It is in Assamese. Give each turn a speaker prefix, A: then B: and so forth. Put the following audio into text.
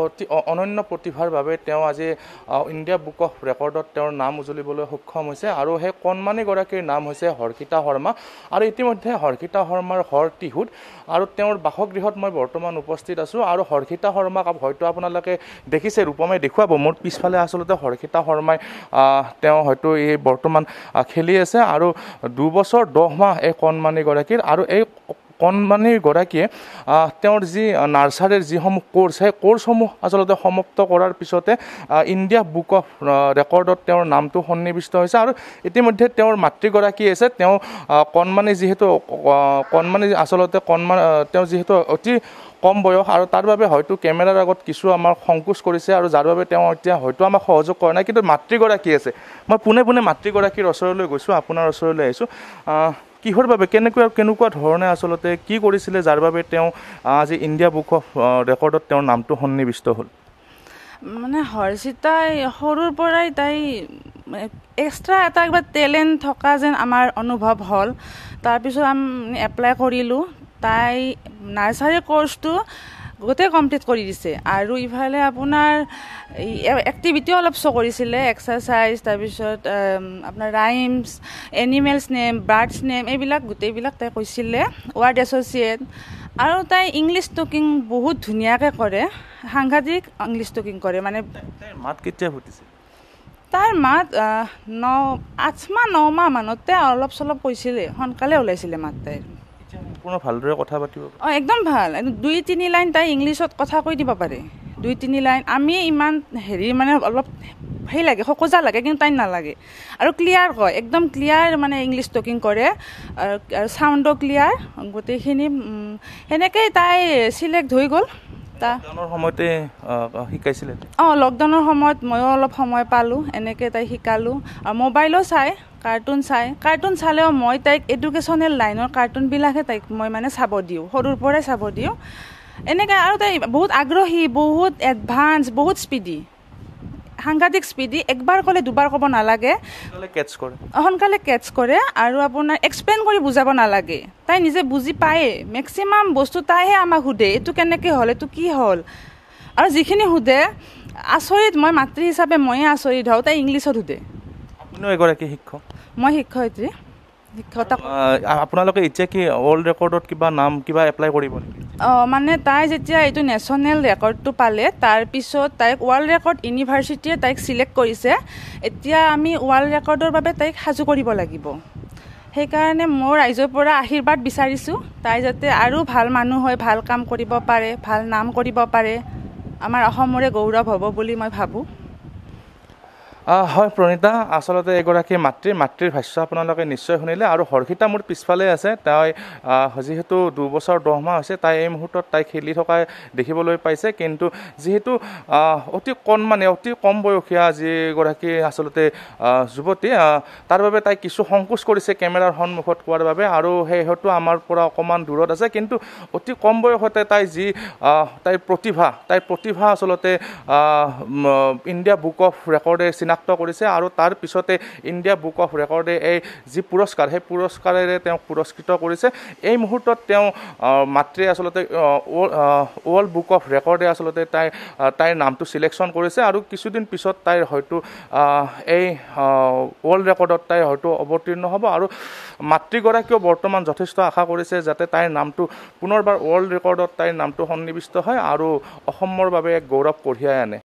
A: অতি অনন্য প্ৰতিভাৰ বাবে তেওঁ আজি ইণ্ডিয়া বুক অফ ৰেকৰ্ডত তেওঁৰ নাম উজলিবলৈ সক্ষম হৈছে আৰু সেই কণমানিগৰাকীৰ নাম হৈছে হৰ্ষিতা শৰ্মা আৰু ইতিমধ্যে হৰ্ষিতা শৰ্মাৰ হৰ টিহুত আৰু তেওঁৰ বাসগৃহত মই বৰ্তমান উপস্থিত আছোঁ আৰু হৰ্ষিতা শৰ্মাক হয়তো আপোনালোকে দেখিছে ৰূপমে দেখুৱাব মোৰ পিছফালে আচলতে হৰ্ষিতা শৰ্মাই তেওঁ হয়তো এই বৰ্তমান খেলি আছে আৰু দুবছৰ দহ মাহ এই কণমানিগৰাকীৰ আৰু এই কণমানিৰ গৰাকীয়ে তেওঁৰ যি নাৰ্চাৰীৰ যিসমূহ কোৰ্চ সেই কোৰ্চসমূহ আচলতে সমাপ্ত কৰাৰ পিছতে ইণ্ডিয়া বুক অফ ৰেকৰ্ডত তেওঁৰ নামটো সন্নিৱিষ্ট হৈছে আৰু ইতিমধ্যে তেওঁৰ মাতৃগৰাকী আছে তেওঁ কণমানি যিহেতু কণমানি আচলতে কণমান তেওঁ যিহেতু অতি কম বয়স আৰু তাৰ বাবে হয়তো কেমেৰাৰ আগত কিছু আমাক সংকোচ কৰিছে আৰু যাৰ বাবে তেওঁ এতিয়া হয়তো আমাক সহযোগ কৰা নাই কিন্তু মাতৃগৰাকী আছে মই পোনে পোনে মাতৃগৰাকীৰ ওচৰলৈ গৈছোঁ আপোনাৰ ওচৰলৈ আহিছোঁ কিহৰ বাবে কেনেকুৱা কেনেকুৱা ধৰণে আচলতে কি কৰিছিলে যাৰ বাবে তেওঁ আজি ইণ্ডিয়া বুক অফ ৰেকৰ্ডত তেওঁৰ নামটো সন্নিৱিষ্ট হ'ল
B: মানে হৰ্ষিতাই সৰুৰ পৰাই তাই এক্সট্ৰা এটা কিবা টেলেণ্ট থকা যেন আমাৰ অনুভৱ হ'ল তাৰপিছত আমি এপ্লাই কৰিলোঁ তাই নাৰ্চাৰী কৰ্চটো গোটেই কমপ্লিট কৰি দিছে আৰু ইফালে আপোনাৰ এক্টিভিটিও অলপ শ্ব' কৰিছিলে এক্সাৰচাইজ তাৰপিছত আপোনাৰ rhymes animals name birds name এইবিলাক গোটেইবিলাক তাই কৈছিলে ৱৰ্ড এছ'চিয়েট আৰু তাই ইংলিছ টকিং বহুত ধুনীয়াকৈ কৰে সাংঘাতিক ইংলিছ টকিং কৰে মানে
A: মাত কেতিয়া ফুটিছে
B: তাইৰ মাত ন আঠমাহ নমাহ মানতে অলপ চলপ কৈছিলে সোনকালে ওলাইছিলে মাত তাইৰ
A: অঁ
B: একদম ভাল দুই তিনি লাইন তাই ইংলিছত কথা কৈ দিব পাৰে দুই তিনি লাইন আমি ইমান হেৰি মানে অলপ সেই লাগে সকোজা লাগে কিন্তু তাই নালাগে আৰু ক্লিয়াৰ কয় একদম ক্লিয়াৰ মানে ইংলিছ টকিং কৰে আৰু চাউণ্ডো ক্লিয়াৰ গোটেইখিনি সেনেকেই তাই চিলেক্ট হৈ গ'ল এটা সময়তে অঁ লকডাউনৰ সময়ত ময়ো অলপ সময় পালোঁ এনেকৈ তাইক শিকালোঁ আৰু মোবাইলো চাই কাৰ্টুন চাই কাৰ্টুন চালেও মই তাইক এডুকেশ্যনেল লাইনৰ কাৰ্টুনবিলাকহে তাইক মই মানে চাব দিওঁ সৰুৰ পৰাই চাব দিওঁ এনেকৈ আৰু তাই বহুত আগ্ৰহী বহুত এডভান্স বহুত স্পীডি সাংঘাতিক স্পীডি একবাৰ ক'লে দুবাৰ ক'ব নালাগে সোনকালে কেটচ কৰে আৰু আপোনাৰ এক্সপ্লেইন কৰি বুজাব নালাগে তাই নিজে বুজি পায়ে মেক্সিমাম বস্তু তাইহে আমাক সোধে এইটো কেনেকৈ হ'ল এইটো কি হ'ল আৰু যিখিনি সোধে আচৰিত মই মাতৃ হিচাপে ময়ে আচৰিত হওঁ তাই ইংলিছত সোধে
A: এগৰাকী শিক্ষক
B: মই শিক্ষয়িত্ৰী শিক্ষক
A: আপোনালোকে এতিয়া কি ৱৰ্ল্ড ৰেকৰ্ডত কিবা নাম কিবা এপ্লাই কৰিব নেকি
B: মানে তাই যেতিয়া এইটো নেশ্যনেল ৰেকৰ্ডটো পালে তাৰপিছত তাইক ৱৰ্ল্ড ৰেকৰ্ড ইউনিভাৰ্চিটিয়ে তাইক চিলেক্ট কৰিছে এতিয়া আমি ৱৰ্ল্ড ৰেকৰ্ডৰ বাবে তাইক সাজু কৰিব লাগিব সেইকাৰণে মই ৰাইজৰ পৰা আশীৰ্বাদ বিচাৰিছোঁ তাই যাতে আৰু ভাল মানুহ হৈ ভাল কাম কৰিব পাৰে ভাল নাম কৰিব পাৰে আমাৰ অসমৰে গৌৰৱ হ'ব বুলি মই ভাবোঁ
A: হয় প্ৰণীতা আচলতে এগৰাকী মাতৃৰ মাতৃৰ ভাষ্য আপোনালোকে নিশ্চয় শুনিলে আৰু হৰ্ষিতা মোৰ পিছফালে আছে তাই যিহেতু দুবছৰ দহ মাহ হৈছে তাই এই মুহূৰ্তত তাই খেলি থকা দেখিবলৈ পাইছে কিন্তু যিহেতু অতি কণ মানে অতি কম বয়সীয়া যিগৰাকী আচলতে যুৱতী তাৰ বাবে তাই কিছু সংকোচ কৰিছে কেমেৰাৰ সন্মুখত কোৱাৰ বাবে আৰু সেইহেতু আমাৰ পৰা অকণমান দূৰত আছে কিন্তু অতি কম বয়সতে তাই যি তাইৰ প্ৰতিভা তাইৰ প্ৰতিভা আচলতে ইণ্ডিয়া বুক অফ ৰেকৰ্ডে চিনা চিনাক্ত কৰিছে আৰু তাৰ পিছতে ইণ্ডিয়া বুক অফ ৰেকৰ্ডে এই যি পুৰস্কাৰ সেই পুৰস্কাৰেৰে তেওঁক পুৰস্কৃত কৰিছে এই মুহূৰ্তত তেওঁ মাতৃয়ে আচলতে ৱৰ্ল্ড বুক অফ ৰেকৰ্ডে আচলতে তাই তাইৰ নামটো চিলেকশ্যন কৰিছে আৰু কিছুদিন পিছত তাইৰ হয়তো এই ৱৰ্ল্ড ৰেকৰ্ডত তাই হয়তো অৱতীৰ্ণ হ'ব আৰু মাতৃগৰাকীয়েও বৰ্তমান যথেষ্ট আশা কৰিছে যাতে তাইৰ নামটো পুনৰবাৰ ৱৰ্ল্ড ৰেকৰ্ডত তাইৰ নামটো সন্নিৱিষ্ট হয় আৰু অসমৰ বাবে এক গৌৰৱ কঢ়িয়াই আনে